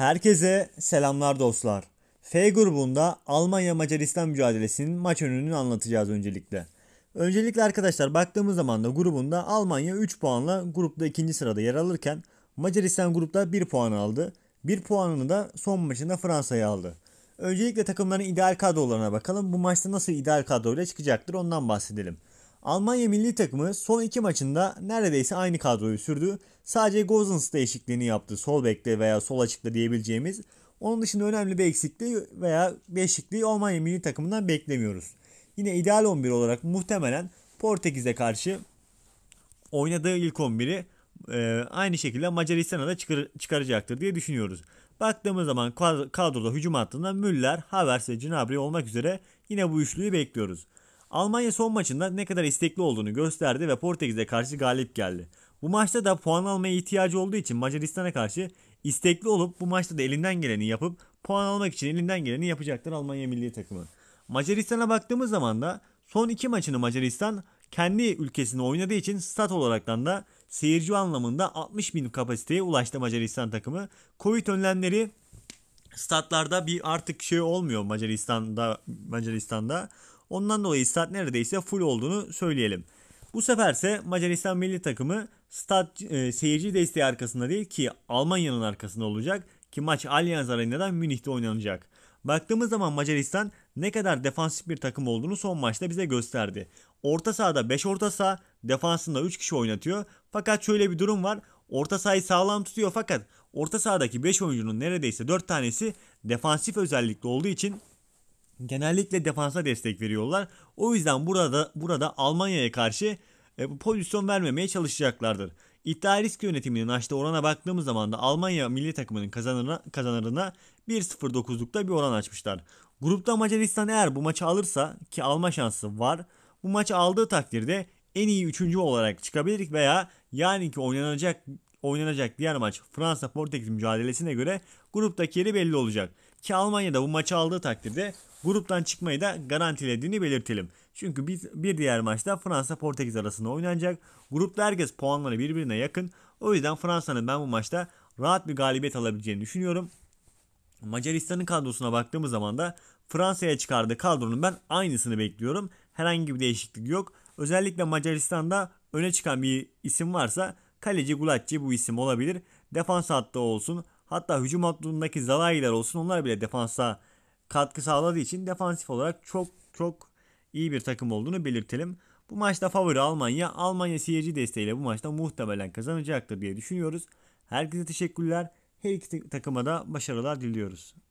Herkese selamlar dostlar. F grubunda Almanya Macaristan mücadelesinin maç önünü anlatacağız öncelikle. Öncelikle arkadaşlar baktığımız zaman da grubunda Almanya 3 puanla grupta 2. sırada yer alırken Macaristan grupta 1 puan aldı. 1 puanını da son maçında Fransa'ya aldı. Öncelikle takımların ideal kadrolarına bakalım. Bu maçta nasıl ideal kadroyla çıkacaktır ondan bahsedelim. Almanya milli takımı son iki maçında neredeyse aynı kadroyu sürdü. Sadece Gozens değişikliğini yaptı sol bekte veya sol açıkta diyebileceğimiz. Onun dışında önemli bir eksikliği veya değişikliği Almanya milli takımından beklemiyoruz. Yine ideal 11 olarak muhtemelen Portekiz'e karşı oynadığı ilk 11'i e, aynı şekilde Macaristan'a da çıkar, çıkaracaktır diye düşünüyoruz. Baktığımız zaman kadroda hücum hattında Müller, Havertz ve Gnabry olmak üzere yine bu üçlüyü bekliyoruz. Almanya son maçında ne kadar istekli olduğunu gösterdi ve Portekiz'e karşı galip geldi. Bu maçta da puan almaya ihtiyacı olduğu için Macaristan'a karşı istekli olup bu maçta da elinden geleni yapıp puan almak için elinden geleni yapacaktır Almanya milli takımı. Macaristan'a baktığımız zaman da son iki maçını Macaristan kendi ülkesinde oynadığı için stat olaraktan da seyirci anlamında 60 bin kapasiteye ulaştı Macaristan takımı. Covid önlemleri statlarda bir artık şey olmuyor Macaristan'da Macaristan'da. Ondan dolayı stat neredeyse full olduğunu söyleyelim. Bu seferse Macaristan milli takımı stat e, seyirci desteği arkasında değil ki Almanya'nın arkasında olacak ki maç Allianz Arena'da Münih'te oynanacak. Baktığımız zaman Macaristan ne kadar defansif bir takım olduğunu son maçta bize gösterdi. Orta sahada 5 orta saha, defansında 3 kişi oynatıyor. Fakat şöyle bir durum var. Orta sahayı sağlam tutuyor fakat orta sahadaki 5 oyuncunun neredeyse 4 tanesi defansif özellikli olduğu için genellikle defansa destek veriyorlar. O yüzden burada burada Almanya'ya karşı e, pozisyon vermemeye çalışacaklardır. İddia risk yönetiminin açtığı orana baktığımız zaman da Almanya milli takımının kazanırına, kazanırına 1.09'lukta bir oran açmışlar. Grupta Macaristan eğer bu maçı alırsa ki alma şansı var. Bu maçı aldığı takdirde en iyi üçüncü olarak çıkabilir veya yani ki oynanacak oynanacak diğer maç Fransa Portekiz mücadelesine göre gruptaki yeri belli olacak. Ki Almanya da bu maçı aldığı takdirde gruptan çıkmayı da garantilediğini belirtelim. Çünkü bir, bir diğer maçta Fransa Portekiz arasında oynanacak. Grupta herkes puanları birbirine yakın. O yüzden Fransa'nın ben bu maçta rahat bir galibiyet alabileceğini düşünüyorum. Macaristan'ın kadrosuna baktığımız zaman da Fransa'ya çıkardığı kadronun ben aynısını bekliyorum. Herhangi bir değişiklik yok. Özellikle Macaristan'da öne çıkan bir isim varsa kaleci Gulacci bu isim olabilir. Defans hattı olsun. Hatta hücum hattındaki Zalailer olsun onlar bile defansa katkı sağladığı için defansif olarak çok çok iyi bir takım olduğunu belirtelim. Bu maçta favori Almanya. Almanya seyirci desteğiyle bu maçta muhtemelen kazanacaktır diye düşünüyoruz. Herkese teşekkürler. Her iki takıma da başarılar diliyoruz.